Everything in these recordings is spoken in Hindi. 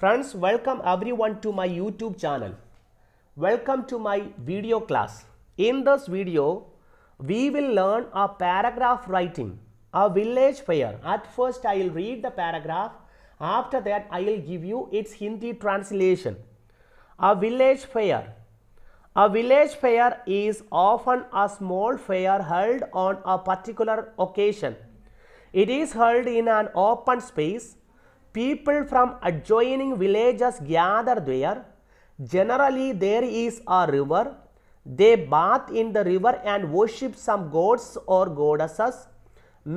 Friends, welcome everyone to my YouTube channel. Welcome to my video class. In this video, we will learn a paragraph writing, a village fair. At first, I will read the paragraph. After that, I will give you its Hindi translation. A village fair. A village fair is often a small fair held on a particular occasion. It is held in an open space people from adjoining villages gather there. Generally, there is a river. They bathe in the river and worship some gods or goddesses.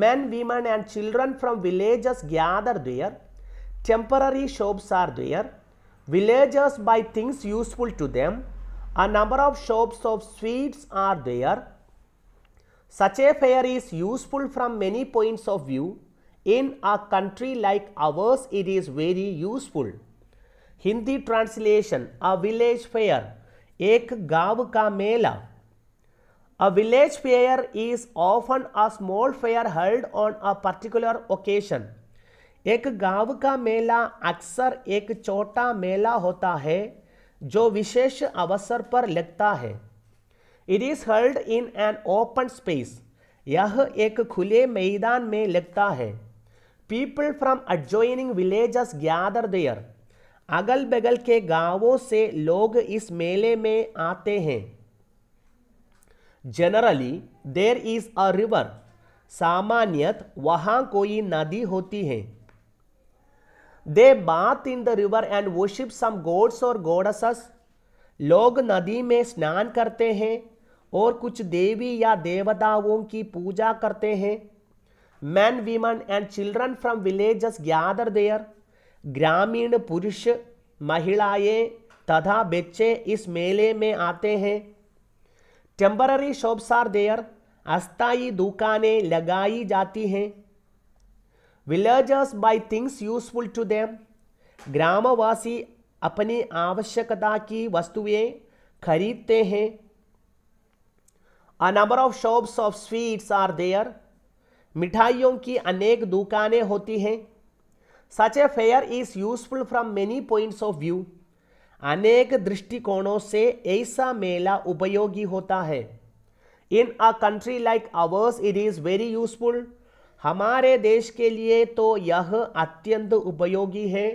Men, women and children from villages gather there. Temporary shops are there. Villagers buy things useful to them. A number of shops of sweets are there. Such a fair is useful from many points of view. In a country like ours, it is very useful. Hindi translation, a village fair, ek gaav ka mela A village fair is often a small fair held on a particular occasion. ek gaav ka mela aksar ek chota mela hota hai jo vishesh avsar par lagta hai it is held in an open space यह एक खुले मैदान में लगता है people from adjoining villages gather there अगल बगल के गांवों से लोग इस मेले में आते हैं generally there is a river सामान्यत वहां कोई नदी होती है they bathe in the river and worship some gods और गोडसस लोग नदी में स्नान करते हैं और कुछ देवी या देवताओं की पूजा करते हैं men women and children from village gather there ग्रामीण पुरुष महिलाएं तथा बच्चे इस मेले में आते हैं टेम्पररी शॉप्स आर देयर अस्थायी दुकानें लगाई जाती हैं villagers buy things useful to them ग्रामवासी अपनी आवश्यकता की वस्तुएं खरीदते हैं a number of shops of sweets are there मिठाइयों की अनेक दुकानें होती हैं such a fair is useful from many points of view अनेक दृष्टिकोणों से ऐसा मेला उपयोगी होता है in a country like ours it is very useful हमारे देश के लिए तो यह अत्यंत उपयोगी है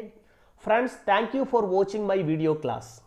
friends thank you for watching my video class